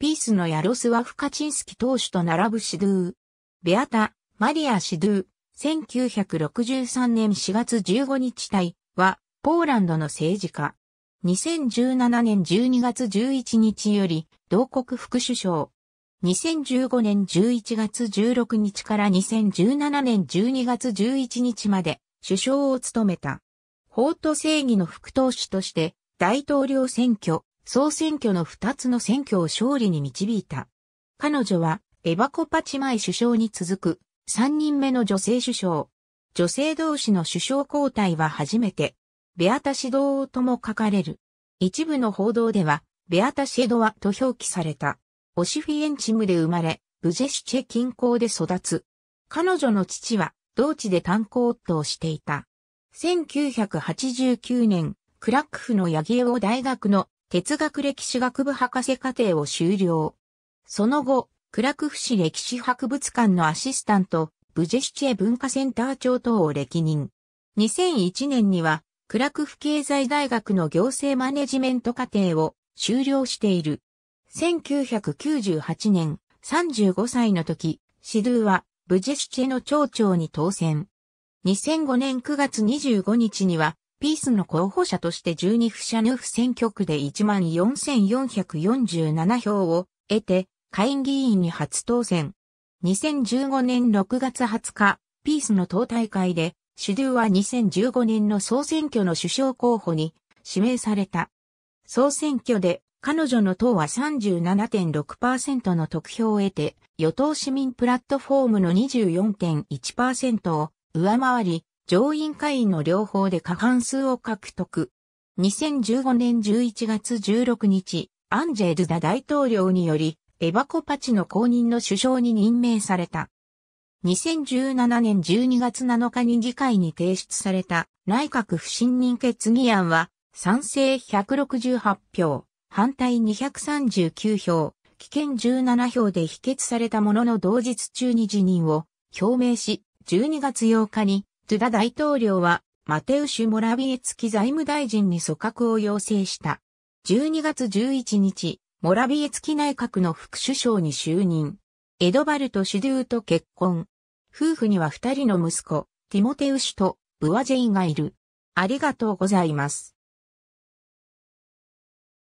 ピースのヤロスワフ・カチンスキ投手と並ぶシドゥー。ベアタ、マリア・シドゥー、1963年4月15日隊は、ポーランドの政治家。2017年12月11日より、同国副首相。2015年11月16日から2017年12月11日まで、首相を務めた。法と正義の副党首として、大統領選挙、総選挙の2つの選挙を勝利に導いた。彼女は、エバコパチマイ首相に続く、3人目の女性首相。女性同士の首相交代は初めて、ベアタシドーとも書かれる。一部の報道では、ベアタシエドワと表記された。オシフィエンチムで生まれ、ブジェシュチェ近郊で育つ。彼女の父は、同地で炭鉱夫をしていた。1989年、クラックフのヤギエオ大学の哲学歴史学部博士課程を修了。その後、クラクフ市歴史博物館のアシスタント、ブジェシチェ文化センター長等を歴任。2001年には、クラクフ経済大学の行政マネジメント課程を修了している。1998年、35歳の時、シドゥは、ブジェシチェの町長に当選。2005年9月25日には、ピースの候補者として12府社ヌフ選挙区で14,447票を得て、下院議員に初当選。2015年6月20日、ピースの党大会で、シュドゥは2015年の総選挙の首相候補に指名された。総選挙で彼女の党は37.6%の得票を得て、与党市民プラットフォームの24.1%を上回り、上院下院の両方で過半数を獲得。2015年11月16日、アンジェルダ大統領により、エバコパチの公認の首相に任命された。2017年12月7日に議会に提出された内閣不信任決議案は、賛成168票、反対239票、棄権17票で否決されたものの同日中に辞任を表明し、12月8日にドゥダ大統領は、マテウシュ・モラビエツキ財務大臣に組閣を要請した。12月11日、モラビエツキ内閣の副首相に就任。エドバルト・シュドゥーと結婚。夫婦には二人の息子、ティモテウシュとブワジェイがいる。ありがとうございます。